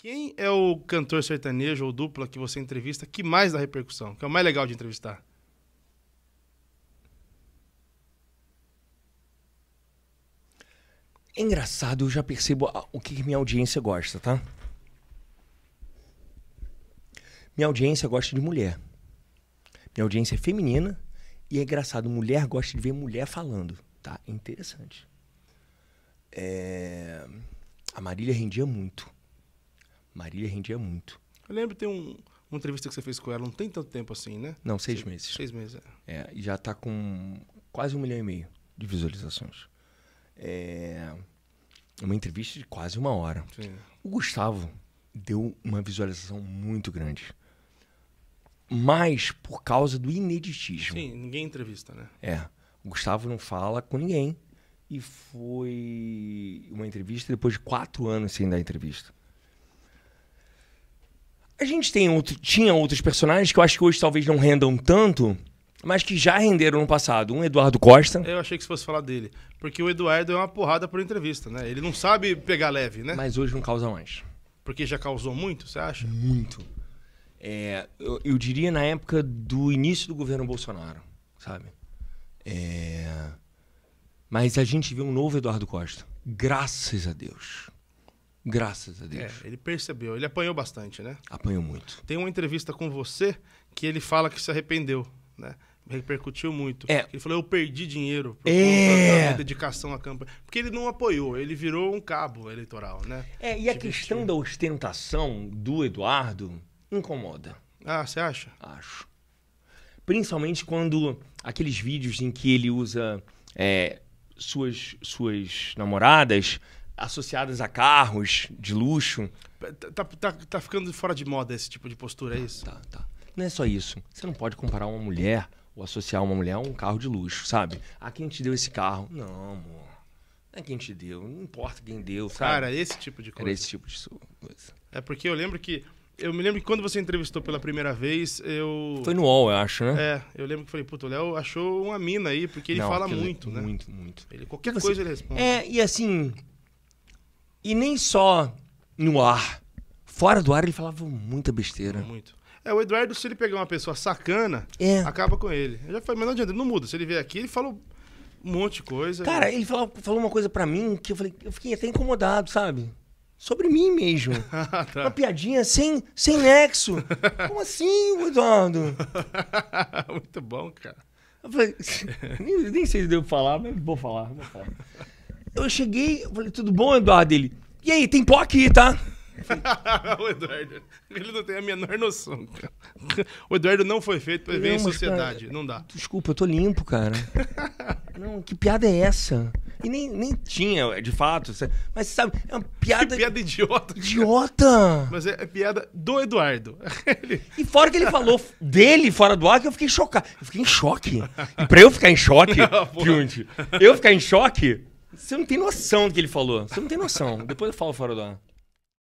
Quem é o cantor sertanejo ou dupla que você entrevista que mais dá repercussão? Que é o mais legal de entrevistar? É engraçado, eu já percebo o que minha audiência gosta, tá? Minha audiência gosta de mulher. Minha audiência é feminina e é engraçado, mulher gosta de ver mulher falando, tá? interessante. É... A Marília rendia muito. Marília rendia muito. Eu lembro ter um, uma entrevista que você fez com ela, não tem tanto tempo assim, né? Não, seis, meses. Seis meses, é. é. E já está com quase um milhão e meio de visualizações. É uma entrevista de quase uma hora. Sim. O Gustavo deu uma visualização muito grande. Mas por causa do ineditismo. Sim, ninguém entrevista, né? É. O Gustavo não fala com ninguém. E foi uma entrevista depois de quatro anos sem dar entrevista. A gente tem outro, tinha outros personagens que eu acho que hoje talvez não rendam tanto, mas que já renderam no passado. Um Eduardo Costa. Eu achei que você fosse falar dele. Porque o Eduardo é uma porrada por entrevista, né? Ele não sabe pegar leve, né? Mas hoje não causa mais. Porque já causou muito, você acha? Muito. É, eu, eu, diria na época do início do governo Bolsonaro, sabe? É... Mas a gente viu um novo Eduardo Costa. Graças a Deus. Graças a Deus. É, ele percebeu, ele apanhou bastante, né? Apanhou muito. Tem uma entrevista com você que ele fala que se arrependeu, né? Repercutiu muito. É. Ele falou: eu perdi dinheiro por é. dedicação à campanha. Porque ele não apoiou, ele virou um cabo eleitoral, né? É, e a questão da ostentação do Eduardo incomoda. Ah, você acha? Acho. Principalmente quando aqueles vídeos em que ele usa é, suas, suas namoradas associadas a carros de luxo. Tá, tá, tá ficando fora de moda esse tipo de postura, é isso? Tá, tá. Não é só isso. Você não pode comparar uma mulher ou associar uma mulher a um carro de luxo, sabe? a ah, quem te deu esse carro? Não, amor. Não é quem te deu, não importa quem deu, sabe? Cara, é esse tipo de coisa. Era esse tipo de coisa. É porque eu lembro que. Eu me lembro que quando você entrevistou pela primeira vez, eu. Foi no UOL, eu acho, né? É, eu lembro que falei, puto, o Léo achou uma mina aí, porque ele não, fala muito, ele, né? Muito, muito. Ele, qualquer tipo assim, coisa ele responde. É, e assim, e nem só no ar. Fora do ar ele falava muita besteira. Muito. É, o Eduardo, se ele pegar uma pessoa sacana, é. acaba com ele. Eu já falei, mas não adianta, ele não muda. Se ele vier aqui, ele fala um monte de coisa. Cara, ele falou, falou uma coisa para mim que eu falei, eu fiquei até incomodado, sabe? Sobre mim mesmo. Ah, tá. Uma piadinha sem, sem nexo. Como assim, Eduardo? Muito bom, cara. Eu falei, nem, nem sei se devo falar, mas vou falar, vou falar. Eu cheguei, eu falei, tudo bom, Eduardo? Ele, e aí, tem pó aqui, tá? o Eduardo, ele não tem a menor noção. O Eduardo não foi feito pra viver é em sociedade, cara, não dá. Desculpa, eu tô limpo, cara. não, que piada é essa? E nem, nem tinha, de fato. Mas sabe, é uma piada. Que piada idiota. Idiota! Mas é, é piada do Eduardo. Ele... E fora que ele falou dele fora do ar, que eu fiquei chocado. Eu fiquei em choque. E pra eu ficar em choque, não, Junte, eu ficar em choque, você não tem noção do que ele falou. Você não tem noção. Depois eu falo fora do ar.